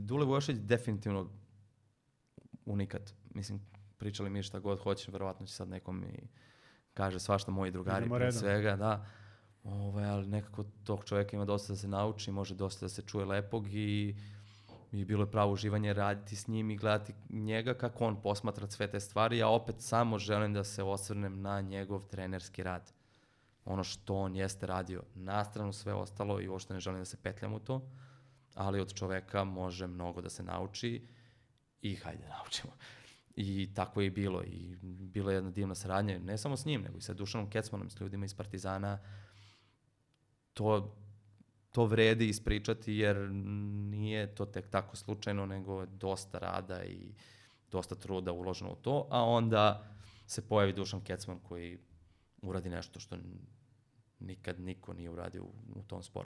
Dule Vojošić definitivno unikat. Mislim, pričali mi šta god hoće, verovatno će sad nekom i kaže svašta moji drugari pre svega, da. Ovaj, ali nekako tog čovjeka ima dosta da se nauči, može dosta da se čuje lepog i, i bilo je pravo uživanje raditi s njim i gledati njega kako on posmatra sve te stvari. Ja opet samo želim da se osvrnem na njegov trenerski rad. Ono što on jeste radio. na stranu sve ostalo i uopšte ne želim da se petljam u to ali od čoveka može mnogo da se nauči i hajde naučimo. I tako je i bilo. I bila je jedna divna saradnja, ne samo s njim, nego i sa Dušanom Kecmanom, s ljudima iz Partizana. To, to vredi ispričati jer nije to tek tako slučajno, nego je dosta rada i dosta truda uloženo u to, a onda se pojavi Dušan Kecman koji uradi nešto što nikad niko nije uradio u, u tom sportu.